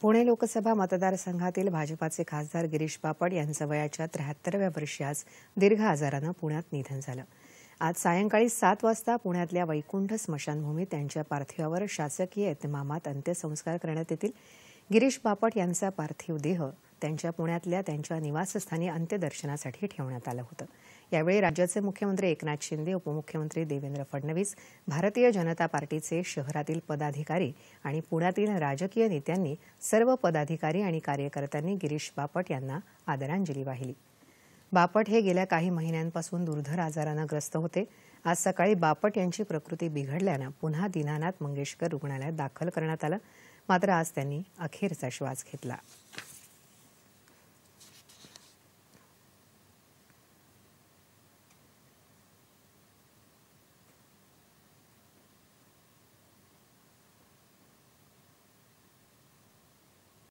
पुणे लोकसभा मतदारसंघातील भाजपाचे खासदार गिरीश बापट यांचं वयाच्या त्र्याहत्तराव्या वर्षी आज दीर्घ आजारानं पुण्यात निधन झालं आज सायंकाळी सात वाजता पुण्यातल्या वैकुंठ स्मशानभूमीत त्यांच्या पार्थिवावर शासकीय इतमामात अंत्यसंस्कार करण्यात येतील गिरीश बापट यांचा पार्थिव देह त्यांच्या पुण्यातल्या त्यांच्या निवासस्थानी अंत्यदर्शनासाठी ठेवण्यात आलं होतं यावेळी राज्याचे मुख्यमंत्री एकनाथ शिंदे उपमुख्यमंत्री देवेंद्र फडणवीस भारतीय जनता पार्टीचे शहरातील पदाधिकारी आणि पुण्यातील राजकीय नेत्यांनी सर्व पदाधिकारी आणि कार्यकर्त्यांनी गिरीश बापट यांना आदरांजली वाहिली बापट हे गेल्या काही महिन्यांपासून दुर्धर आजारानं ग्रस्त होते आज सकाळी बापट यांची प्रकृती बिघडल्यानं पुन्हा दीनानाथ मंगेशकर रुग्णालयात दाखल करण्यात आलं मात्र आज त्यांनी अखेरचा श्वास घेतला